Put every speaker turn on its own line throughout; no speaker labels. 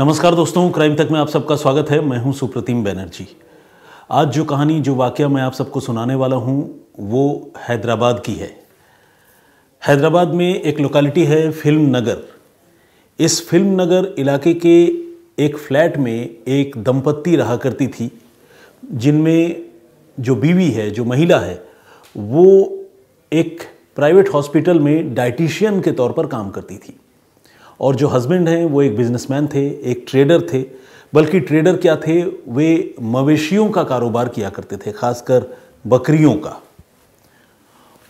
नमस्कार दोस्तों क्राइम तक में आप सबका स्वागत है मैं हूं सुप्रतिम बैनर्जी आज जो कहानी जो वाक्य मैं आप सबको सुनाने वाला हूं वो हैदराबाद की है हैदराबाद में एक लोकेलिटी है फिल्म नगर इस फिल्म नगर इलाके के एक फ्लैट में एक दंपत्ति रहा करती थी जिनमें जो बीवी है जो महिला है वो एक प्राइवेट हॉस्पिटल में डाइटिशियन के तौर पर काम करती थी और जो हस्बैंड हैं वो एक बिजनेसमैन थे एक ट्रेडर थे बल्कि ट्रेडर क्या थे वे मवेशियों का कारोबार किया करते थे खासकर बकरियों का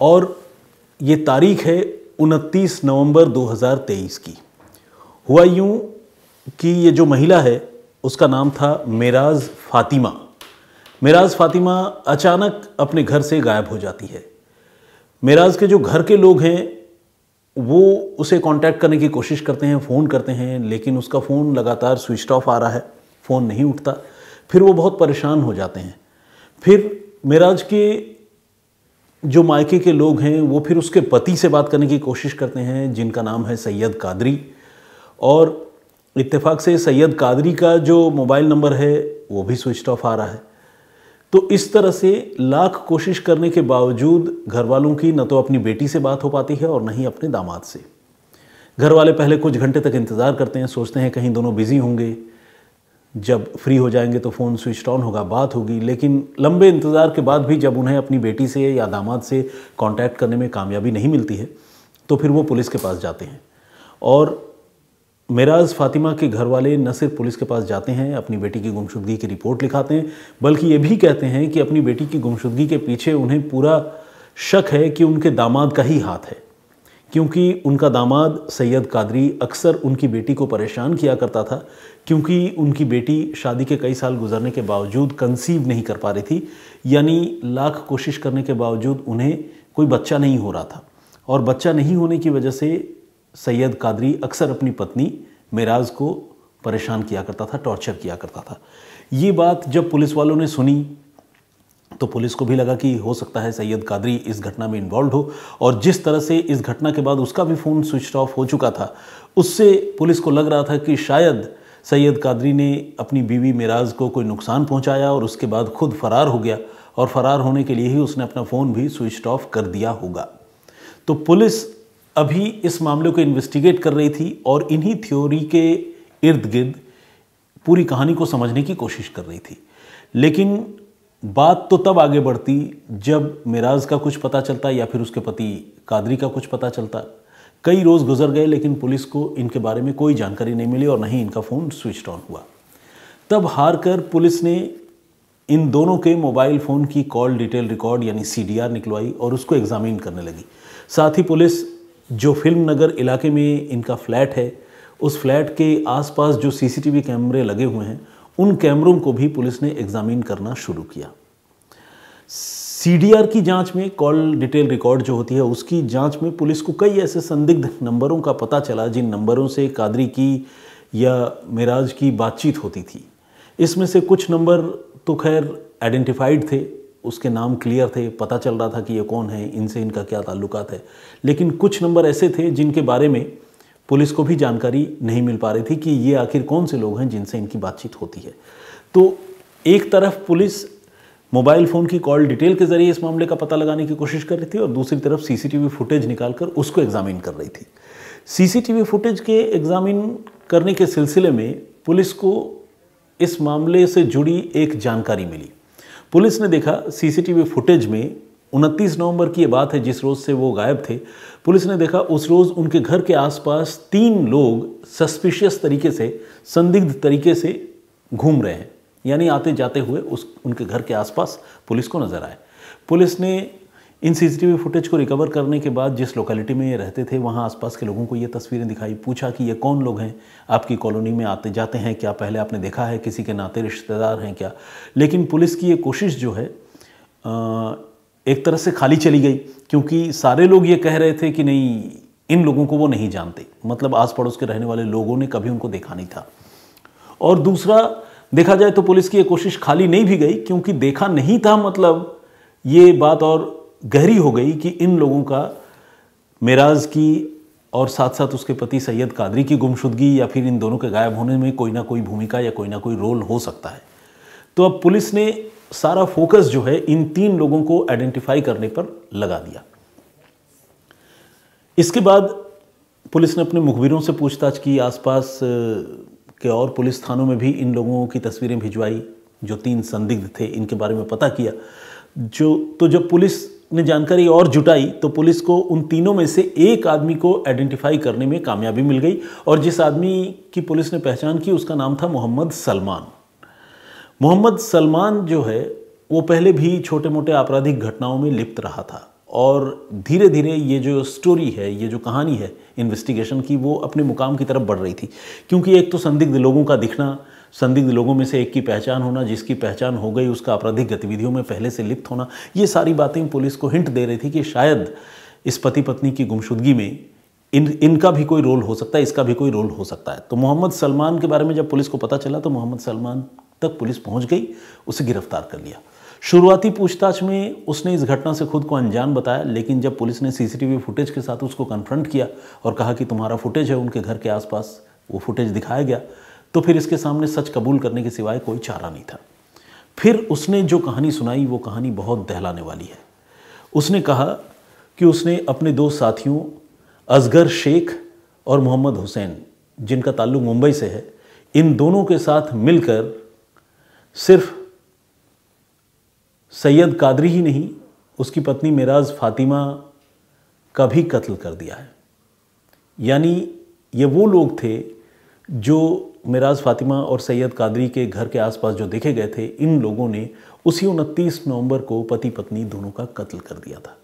और ये तारीख है 29 नवंबर 2023 की हुआ यूं कि ये जो महिला है उसका नाम था मेराज फातिमा मेराज फातिमा अचानक अपने घर से गायब हो जाती है मेराज के जो घर के लोग हैं वो उसे कांटेक्ट करने की कोशिश करते हैं फ़ोन करते हैं लेकिन उसका फ़ोन लगातार स्विच ऑफ आ रहा है फ़ोन नहीं उठता फिर वो बहुत परेशान हो जाते हैं फिर मेराज के जो मायके के लोग हैं वो फिर उसके पति से बात करने की कोशिश करते हैं जिनका नाम है सैयद कादरी और इत्तेफाक से सैयद कादरी का जो मोबाइल नंबर है वो भी स्विच ऑफ आ रहा है तो इस तरह से लाख कोशिश करने के बावजूद घर वालों की न तो अपनी बेटी से बात हो पाती है और न ही अपने दामाद से घर वाले पहले कुछ घंटे तक इंतज़ार करते हैं सोचते हैं कहीं दोनों बिज़ी होंगे जब फ्री हो जाएंगे तो फ़ोन स्विच ऑन होगा बात होगी लेकिन लंबे इंतज़ार के बाद भी जब उन्हें अपनी बेटी से या दामाद से कांटेक्ट करने में कामयाबी नहीं मिलती है तो फिर वो पुलिस के पास जाते हैं और मेराज फातिमा के घर वाले न सिर्फ पुलिस के पास जाते हैं अपनी बेटी की गुमशुदगी की रिपोर्ट लिखाते हैं बल्कि ये भी कहते हैं कि अपनी बेटी की गुमशुदगी के पीछे उन्हें पूरा शक है कि उनके दामाद का ही हाथ है क्योंकि उनका दामाद सैयद कादरी अक्सर उनकी बेटी को परेशान किया करता था क्योंकि उनकी बेटी शादी के कई साल गुजरने के बावजूद कंसीव नहीं कर पा रही थी यानी लाख कोशिश करने के बावजूद उन्हें कोई बच्चा नहीं हो रहा था और बच्चा नहीं होने की वजह से सैयद कादरी अक्सर अपनी पत्नी मेराज को परेशान किया करता था टॉर्चर किया करता था ये बात जब पुलिस वालों ने सुनी तो पुलिस को भी लगा कि हो सकता है सैयद कादरी इस घटना में इन्वॉल्व हो और जिस तरह से इस घटना के बाद उसका भी फ़ोन स्विच ऑफ हो चुका था उससे पुलिस को लग रहा था कि शायद सैयद कादरी ने अपनी बीवी मेराज को कोई नुकसान पहुंचाया और उसके बाद खुद फरार हो गया और फरार होने के लिए ही उसने अपना फ़ोन भी स्विच ऑफ कर दिया होगा तो पुलिस अभी इस मामले को इन्वेस्टिगेट कर रही थी और इन्हीं थ्योरी के इर्द गिर्द पूरी कहानी को समझने की कोशिश कर रही थी लेकिन बात तो तब आगे बढ़ती जब मिराज का कुछ पता चलता या फिर उसके पति कादरी का कुछ पता चलता कई रोज़ गुजर गए लेकिन पुलिस को इनके बारे में कोई जानकारी नहीं मिली और न ही इनका फ़ोन स्विच ऑन हुआ तब हार कर पुलिस ने इन दोनों के मोबाइल फ़ोन की कॉल डिटेल रिकॉर्ड यानी सीडीआर निकलवाई और उसको एग्जामिन करने लगी साथ ही पुलिस जो फिल्म नगर इलाके में इनका फ्लैट है उस फ्लैट के आसपास जो सीसीटीवी कैमरे लगे हुए हैं उन कैमरों को भी पुलिस ने एग्जामिन करना शुरू किया सीडीआर की जांच में कॉल डिटेल रिकॉर्ड जो होती है उसकी जांच में पुलिस को कई ऐसे संदिग्ध नंबरों का पता चला जिन नंबरों से कादरी की या मिराज की बातचीत होती थी इसमें से कुछ नंबर तो खैर आइडेंटिफाइड थे उसके नाम क्लियर थे पता चल रहा था कि ये कौन है इनसे इनका क्या ताल्लुकात है लेकिन कुछ नंबर ऐसे थे जिनके बारे में पुलिस को भी जानकारी नहीं मिल पा रही थी कि ये आखिर कौन से लोग हैं जिनसे इनकी बातचीत होती है तो एक तरफ पुलिस मोबाइल फ़ोन की कॉल डिटेल के ज़रिए इस मामले का पता लगाने की कोशिश कर रही थी और दूसरी तरफ सीसीटीवी फुटेज निकाल कर उसको एग्जामिन कर रही थी सीसीटीवी फुटेज के एग्जामिन करने के सिलसिले में पुलिस को इस मामले से जुड़ी एक जानकारी मिली पुलिस ने देखा सीसीटीवी फुटेज में उनतीस नवंबर की ये बात है जिस रोज़ से वो गायब थे पुलिस ने देखा उस रोज़ उनके घर के आसपास तीन लोग सस्पिशियस तरीके से संदिग्ध तरीके से घूम रहे हैं यानी आते जाते हुए उस उनके घर के आसपास पुलिस को नज़र आए पुलिस ने इन सीसीटीवी फुटेज को रिकवर करने के बाद जिस लोकेलिटी में ये रहते थे वहाँ आसपास के लोगों को ये तस्वीरें दिखाई पूछा कि ये कौन लोग हैं आपकी कॉलोनी में आते जाते हैं क्या पहले आपने देखा है किसी के नाते रिश्तेदार हैं क्या लेकिन पुलिस की ये कोशिश जो है एक तरह से खाली चली गई क्योंकि सारे लोग ये कह रहे थे कि नहीं इन लोगों को वो नहीं जानते मतलब आस पड़ोस के रहने वाले लोगों ने कभी उनको देखा नहीं था और दूसरा देखा जाए तो पुलिस की ये कोशिश खाली नहीं भी गई क्योंकि देखा नहीं था मतलब ये बात और गहरी हो गई कि इन लोगों का मेराज की और साथ साथ उसके पति सैयद कादरी की गुमशुदगी या फिर इन दोनों के गायब होने में कोई ना कोई भूमिका या कोई ना कोई रोल हो सकता है तो अब पुलिस ने सारा फोकस जो है इन तीन लोगों को आइडेंटिफाई करने पर लगा दिया इसके बाद पुलिस ने अपने मुखबिरों से पूछताछ की आसपास के और पुलिस थानों में भी इन लोगों की तस्वीरें भिजवाई जो तीन संदिग्ध थे इनके बारे में पता किया जो तो जब पुलिस ने जानकारी और जुटाई तो पुलिस को उन तीनों में से एक आदमी को आइडेंटिफाई करने में कामयाबी मिल गई और जिस आदमी की पुलिस ने पहचान की उसका नाम था मोहम्मद सलमान मोहम्मद सलमान जो है वो पहले भी छोटे मोटे आपराधिक घटनाओं में लिप्त रहा था और धीरे धीरे ये जो स्टोरी है ये जो कहानी है इन्वेस्टिगेशन की वो अपने मुकाम की तरफ बढ़ रही थी क्योंकि एक तो संदिग्ध लोगों का दिखना संदिग्ध लोगों में से एक की पहचान होना जिसकी पहचान हो गई उसका आपराधिक गतिविधियों में पहले से लिप्त होना ये सारी बातें पुलिस को हिंट दे रही थी कि शायद इस पति पत्नी की गुमशुदगी में इन इनका भी कोई रोल हो सकता है इसका भी कोई रोल हो सकता है तो मोहम्मद सलमान के बारे में जब पुलिस को पता चला तो मोहम्मद सलमान तक पुलिस पहुंच गई उसे गिरफ्तार कर लिया शुरुआती पूछताछ में उसने इस घटना से खुद को अनजान बताया लेकिन जब पुलिस ने सीसीटीवी फुटेज के साथ उसको कन्फ्रंट किया और कहा कि तुम्हारा फुटेज है उनके घर के आसपास वो फुटेज दिखाया गया तो फिर इसके सामने सच कबूल करने के सिवाय कोई चारा नहीं था फिर उसने जो कहानी सुनाई वो कहानी बहुत दहलाने वाली है उसने कहा कि उसने अपने दो साथियों असगर शेख और मोहम्मद हुसैन जिनका ताल्लुक मुंबई से है इन दोनों के साथ मिलकर सिर्फ सैयद कादरी ही नहीं उसकी पत्नी मेराज फातिमा का भी कत्ल कर दिया है यानी ये वो लोग थे जो मिराज फातिमा और सैयद कादरी के घर के आसपास जो देखे गए थे इन लोगों ने उसी उनतीस नवंबर को पति पत्नी दोनों का कत्ल कर दिया था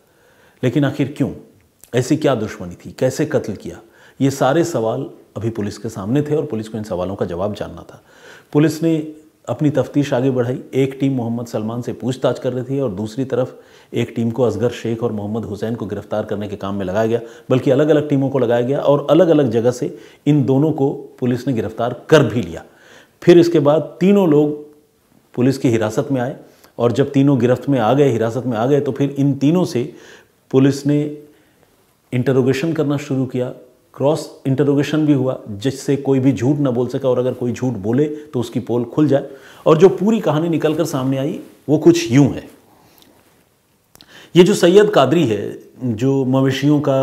लेकिन आखिर क्यों ऐसी क्या दुश्मनी थी कैसे कत्ल किया ये सारे सवाल अभी पुलिस के सामने थे और पुलिस को इन सवालों का जवाब जानना था पुलिस ने अपनी तफ्तीश आगे बढ़ाई एक टीम मोहम्मद सलमान से पूछताछ कर रही थी और दूसरी तरफ एक टीम को असगर शेख और मोहम्मद हुसैन को गिरफ्तार करने के काम में लगाया गया बल्कि अलग अलग टीमों को लगाया गया और अलग अलग जगह से इन दोनों को पुलिस ने गिरफ्तार कर भी लिया फिर इसके बाद तीनों लोग पुलिस की हिरासत में आए और जब तीनों गिरफ्त में आ गए हिरासत में आ गए तो फिर इन तीनों से पुलिस ने इंटरोगेशन करना शुरू किया क्रॉस इंटरोगेशन भी हुआ जिससे कोई भी झूठ ना बोल सके और अगर कोई झूठ बोले तो उसकी पोल खुल जाए और जो पूरी कहानी निकल कर सामने आई वो कुछ यूं है ये जो सैयद कादरी है जो मवेशियों का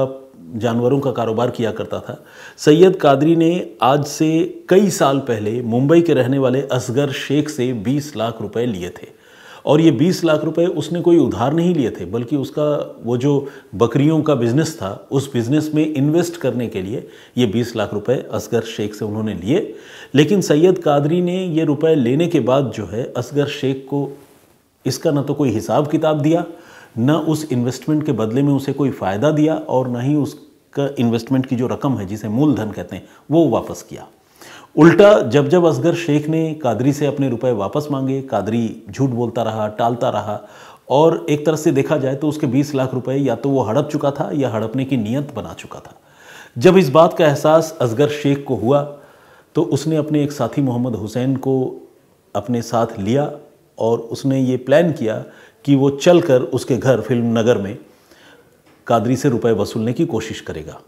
जानवरों का कारोबार किया करता था सैयद कादरी ने आज से कई साल पहले मुंबई के रहने वाले असगर शेख से 20 लाख रुपए लिए थे और ये 20 लाख रुपए उसने कोई उधार नहीं लिए थे बल्कि उसका वो जो बकरियों का बिजनेस था उस बिजनेस में इन्वेस्ट करने के लिए ये 20 लाख रुपए असगर शेख से उन्होंने लिए लेकिन सैयद कादरी ने ये रुपए लेने के बाद जो है असगर शेख को इसका ना तो कोई हिसाब किताब दिया न उस इन्वेस्टमेंट के बदले में उसे कोई फ़ायदा दिया और ना ही उसका इन्वेस्टमेंट की जो रकम है जिसे मूलधन कहते हैं वो वापस किया उल्टा जब जब असगर शेख ने कादरी से अपने रुपए वापस मांगे कादरी झूठ बोलता रहा टालता रहा और एक तरह से देखा जाए तो उसके 20 लाख रुपए या तो वो हड़प चुका था या हड़पने की नीयत बना चुका था जब इस बात का एहसास असगर शेख को हुआ तो उसने अपने एक साथी मोहम्मद हुसैन को अपने साथ लिया और उसने ये प्लान किया कि वो चलकर उसके घर फिल्म नगर में कादरी से रुपए वसूलने की कोशिश करेगा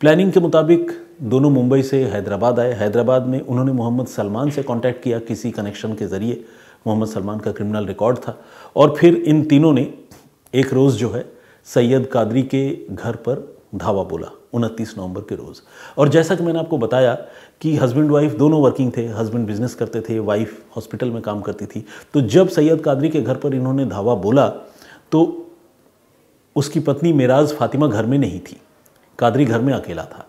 प्लानिंग के मुताबिक दोनों मुंबई से हैदराबाद आए हैदराबाद में उन्होंने मोहम्मद सलमान से कांटेक्ट किया किसी कनेक्शन के ज़रिए मोहम्मद सलमान का क्रिमिनल रिकॉर्ड था और फिर इन तीनों ने एक रोज़ जो है सैयद कादरी के घर पर धावा बोला उनतीस नवंबर के रोज़ और जैसा कि मैंने आपको बताया कि हस्बैंड वाइफ दोनों वर्किंग थे हस्बैंड बिजनेस करते थे वाइफ हॉस्पिटल में काम करती थी तो जब सैयद कादरी के घर पर इन्होंने धावा बोला तो उसकी पत्नी मेराज फातिमा घर में नहीं थी कादरी घर में अकेला था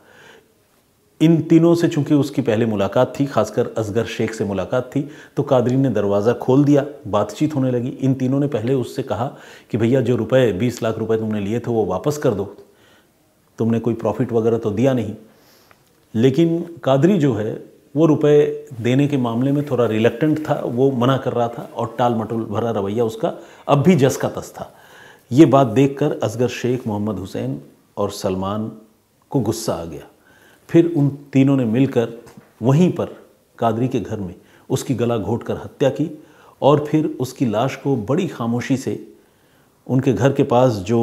इन तीनों से चूंकि उसकी पहले मुलाकात थी खासकर असगर शेख से मुलाकात थी तो कादरी ने दरवाज़ा खोल दिया बातचीत होने लगी इन तीनों ने पहले उससे कहा कि भैया जो रुपए बीस लाख रुपए तुमने लिए थे वो वापस कर दो तुमने कोई प्रॉफिट वगैरह तो दिया नहीं लेकिन कादरी जो है वो रुपए देने के मामले में थोड़ा रिलेक्टेंट था वो मना कर रहा था और टाल मटोल भरा रवैया उसका अब भी जस का तस था ये बात देखकर असगर शेख मोहम्मद हुसैन और सलमान को गुस्सा आ गया फिर उन तीनों ने मिलकर वहीं पर कादरी के घर में उसकी गला घोट कर हत्या की और फिर उसकी लाश को बड़ी खामोशी से उनके घर के पास जो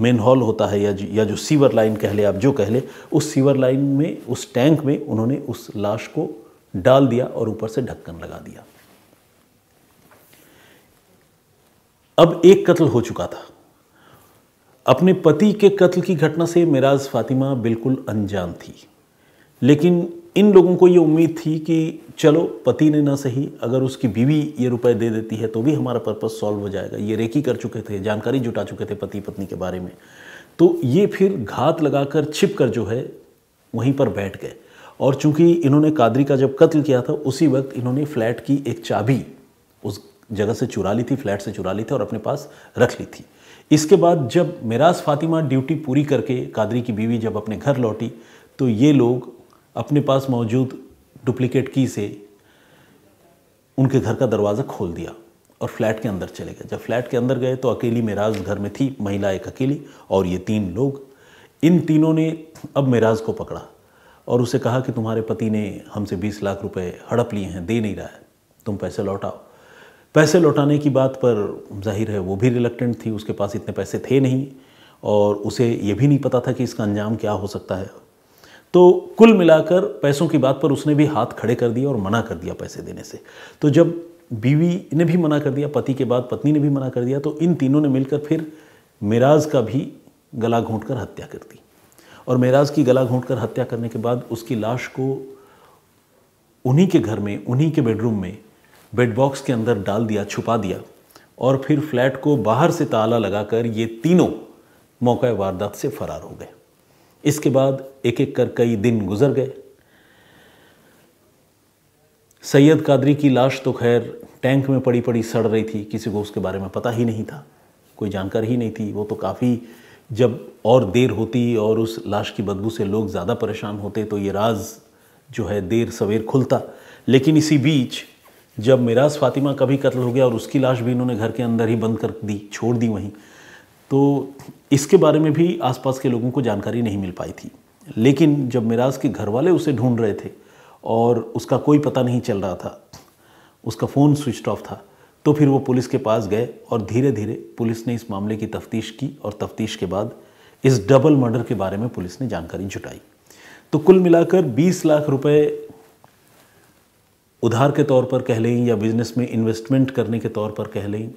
मेन हॉल होता है या जो या जो सीवर लाइन कह ले आप जो कह ले उस सीवर लाइन में उस टैंक में उन्होंने उस लाश को डाल दिया और ऊपर से ढक्कन लगा दिया अब एक कत्ल हो चुका था अपने पति के कत्ल की घटना से मिराज फातिमा बिल्कुल अनजान थी लेकिन इन लोगों को ये उम्मीद थी कि चलो पति ने ना सही अगर उसकी बीवी ये रुपए दे देती है तो भी हमारा पर्पस सॉल्व हो जाएगा ये रेकी कर चुके थे जानकारी जुटा चुके थे पति पत्नी के बारे में तो ये फिर घात लगाकर छिप कर जो है वहीं पर बैठ गए और चूंकि इन्होंने कादरी का जब कत्ल किया था उसी वक्त इन्होंने फ्लैट की एक चाबी उस जगह से चुरा ली थी फ्लैट से चुरा ली थी और अपने पास रख ली थी इसके बाद जब मिराज फातिमा ड्यूटी पूरी करके कादरी की बीवी जब अपने घर लौटी तो ये लोग अपने पास मौजूद डुप्लीकेट की से उनके घर का दरवाज़ा खोल दिया और फ्लैट के अंदर चले गए जब फ्लैट के अंदर गए तो अकेली मिराज घर में थी महिला एक अकेली और ये तीन लोग इन तीनों ने अब मिराज को पकड़ा और उसे कहा कि तुम्हारे पति ने हमसे बीस लाख रुपए हड़प लिए हैं दे नहीं रहा है तुम पैसे लौटाओ पैसे लौटाने की बात पर जाहिर है वो भी रिलेक्टेंट थी उसके पास इतने पैसे थे नहीं और उसे ये भी नहीं पता था कि इसका अंजाम क्या हो सकता है तो कुल मिलाकर पैसों की बात पर उसने भी हाथ खड़े कर दिया और मना कर दिया पैसे देने से तो जब बीवी ने भी मना कर दिया पति के बाद पत्नी ने भी मना कर दिया तो इन तीनों ने मिलकर फिर मेराज का भी गला घोंट कर हत्या कर दी और मेराज की गला घोंट कर हत्या करने के बाद उसकी लाश को उन्हीं के घर में उन्हीं के बेडरूम में बेड बॉक्स के अंदर डाल दिया छुपा दिया और फिर फ्लैट को बाहर से ताला लगाकर ये तीनों मौका वारदात से फरार हो गए इसके बाद एक एक कर कई दिन गुजर गए सैयद कादरी की लाश तो खैर टैंक में पड़ी पड़ी सड़ रही थी किसी को उसके बारे में पता ही नहीं था कोई जानकारी ही नहीं थी वो तो काफ़ी जब और देर होती और उस लाश की बदबू से लोग ज़्यादा परेशान होते तो ये राज जो है देर सवेर खुलता लेकिन इसी बीच जब मिराज फातिमा का भी कत्ल हो गया और उसकी लाश भी इन्होंने घर के अंदर ही बंद कर दी छोड़ दी वहीं तो इसके बारे में भी आसपास के लोगों को जानकारी नहीं मिल पाई थी लेकिन जब मिराज के घर वाले उसे ढूंढ रहे थे और उसका कोई पता नहीं चल रहा था उसका फ़ोन स्विच ऑफ था तो फिर वो पुलिस के पास गए और धीरे धीरे पुलिस ने इस मामले की तफ्तीश की और तफ्तीश के बाद इस डबल मर्डर के बारे में पुलिस ने जानकारी जुटाई तो कुल मिलाकर 20 लाख रुपए उधार के तौर पर कह लें या बिज़नेस में इन्वेस्टमेंट करने के तौर पर कह लें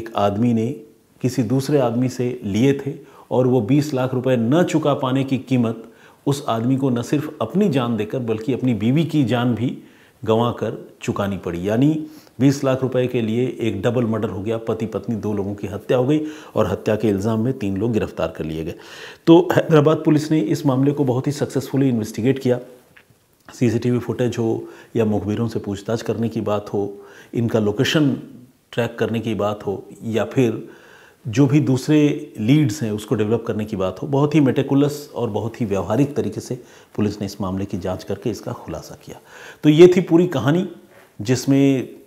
एक आदमी ने किसी दूसरे आदमी से लिए थे और वो 20 लाख रुपए न चुका पाने की कीमत उस आदमी को न सिर्फ अपनी जान देकर बल्कि अपनी बीवी की जान भी गंवा कर चुकानी पड़ी यानी 20 लाख रुपए के लिए एक डबल मर्डर हो गया पति पत्नी दो लोगों की हत्या हो गई और हत्या के इल्ज़ाम में तीन लोग गिरफ्तार कर लिए गए तो हैदराबाद पुलिस ने इस मामले को बहुत ही सक्सेसफुली इन्वेस्टिगेट किया सीसीटीवी फुटेज हो या मुखबिरों से पूछताछ करने की बात हो इनका लोकेशन ट्रैक करने की बात हो या फिर जो भी दूसरे लीड्स हैं उसको डेवलप करने की बात हो बहुत ही मेटेकुलस और बहुत ही व्यवहारिक तरीके से पुलिस ने इस मामले की जांच करके इसका खुलासा किया तो ये थी पूरी कहानी जिसमें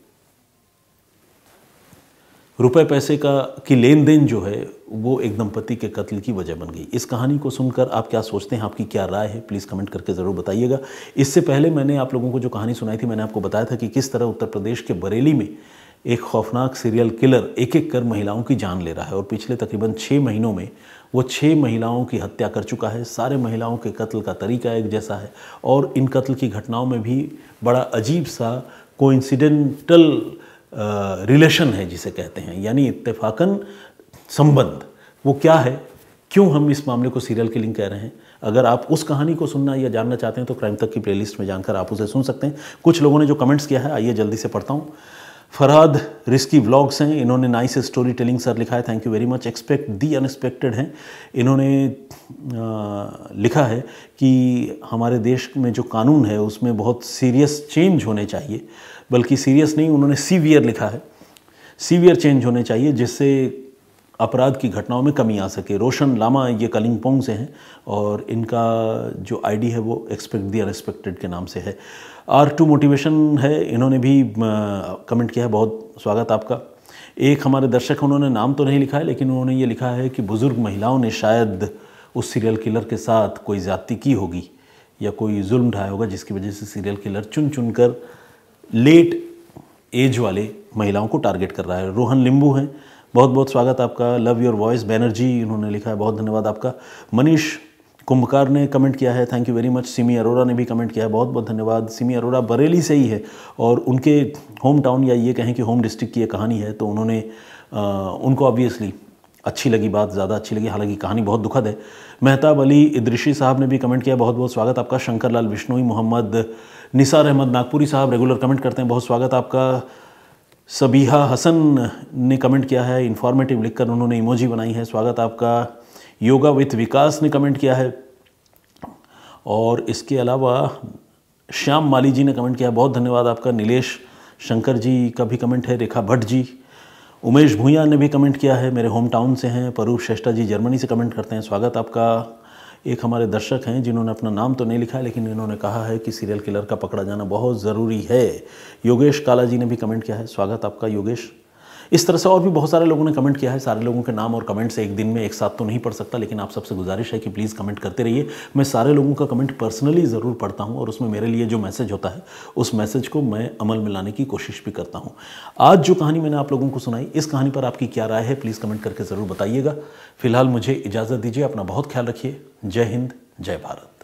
रुपए पैसे का की लेन देन जो है वो एक दंपति के कत्ल की वजह बन गई इस कहानी को सुनकर आप क्या सोचते हैं आपकी क्या राय है प्लीज़ कमेंट करके ज़रूर बताइएगा इससे पहले मैंने आप लोगों को जो कहानी सुनाई थी मैंने आपको बताया था कि किस तरह उत्तर प्रदेश के बरेली में एक खौफनाक सीरियल किलर एक एक कर महिलाओं की जान ले रहा है और पिछले तकरीबन छः महीनों में वो छः महिलाओं की हत्या कर चुका है सारे महिलाओं के कत्ल का तरीका एक जैसा है और इन कत्ल की घटनाओं में भी बड़ा अजीब सा कोइंसिडेंटल रिलेशन है जिसे कहते हैं यानी इत्तेफाकन संबंध वो क्या है क्यों हम इस मामले को सीरियल किलिंग कह रहे हैं अगर आप उस कहानी को सुनना या जानना चाहते हैं तो क्राइम तक की प्लेलिस्ट में जानकर आप उसे सुन सकते हैं कुछ लोगों ने जो कमेंट्स किया है आइए जल्दी से पढ़ता हूँ फराद रिस्की व्लॉग्स हैं इन्होंने नाइस स्टोरी टेलिंग सर लिखा है thank you very much expect the unexpected हैं इन्होंने लिखा है कि हमारे देश में जो कानून है उसमें बहुत सीरियस चेंज होने चाहिए बल्कि सीरियस नहीं उन्होंने सीवियर लिखा है सीवियर चेंज होने चाहिए जिससे अपराध की घटनाओं में कमी आ सके रोशन लामा ये कलिंगपोंग से हैं और इनका जो आईडी है वो एक्सपेक्ट दी अनएक्सपेक्टेड के नाम से है आर टू मोटिवेशन है इन्होंने भी कमेंट किया है बहुत स्वागत आपका एक हमारे दर्शक उन्होंने नाम तो नहीं लिखा है लेकिन उन्होंने ये लिखा है कि बुज़ुर्ग महिलाओं ने शायद उस सीरियल किलर के साथ कोई ज़्यादती की होगी या कोई जुल्म ढाया होगा जिसकी वजह से सीरियल किलर चुन चुन कर लेट एज वाले महिलाओं को टारगेट कर रहा है रोहन लिम्बू हैं बहुत बहुत स्वागत आपका लव योर वॉइस बैनर्जी इन्होंने लिखा है बहुत धन्यवाद आपका मनीष कुंभकार ने कमेंट किया है thank you very much Simi Arora ने भी कमेंट किया है बहुत बहुत धन्यवाद सिमी अरोड़ा बरेली से ही है और उनके होम टाउन या ये कहें कि होम डिस्ट्रिक्ट की ये कहानी है तो उन्होंने आ, उनको ऑब्वियसली अच्छी लगी बात ज़्यादा अच्छी लगी हालांकि कहानी बहुत दुखद है मेहताब अली इदृशी साहब ने भी कमेंट किया बहुत बहुत स्वागत आपका शंकर लाल बिश्नोई मोहम्मद निसार अहमद नागपुरी साहब रेगुलर कमेंट करते हैं बहुत स्वागत आपका सबीहा हसन ने कमेंट किया है इन्फॉर्मेटिव लिखकर उन्होंने इमोजी बनाई है स्वागत आपका योगा विथ विकास ने कमेंट किया है और इसके अलावा श्याम माली जी ने कमेंट किया बहुत धन्यवाद आपका नीलेश शंकर जी का भी कमेंट है रेखा भट्ट जी उमेश भूया ने भी कमेंट किया है मेरे होम टाउन से हैं परूप श्रेष्ठा जी जर्मनी से कमेंट करते हैं स्वागत आपका एक हमारे दर्शक हैं जिन्होंने अपना नाम तो नहीं लिखा लेकिन इन्होंने कहा है कि सीरियल किलर का पकड़ा जाना बहुत ज़रूरी है योगेश काला जी ने भी कमेंट किया है स्वागत आपका योगेश इस तरह से और भी बहुत सारे लोगों ने कमेंट किया है सारे लोगों के नाम और कमेंट्स एक दिन में एक साथ तो नहीं पढ़ सकता लेकिन आप सबसे गुजारिश है कि प्लीज़ कमेंट करते रहिए मैं सारे लोगों का कमेंट पर्सनली ज़रूर पढ़ता हूँ और उसमें मेरे लिए जो मैसेज होता है उस मैसेज को मैं अमल में लाने की कोशिश भी करता हूँ आज जो कहानी मैंने आप लोगों को सुनाई इस कहानी पर आपकी क्या राय है प्लीज़ कमेंट करके ज़रूर बताइएगा फिलहाल मुझे इजाज़त दीजिए अपना बहुत ख्याल रखिए जय हिंद जय भारत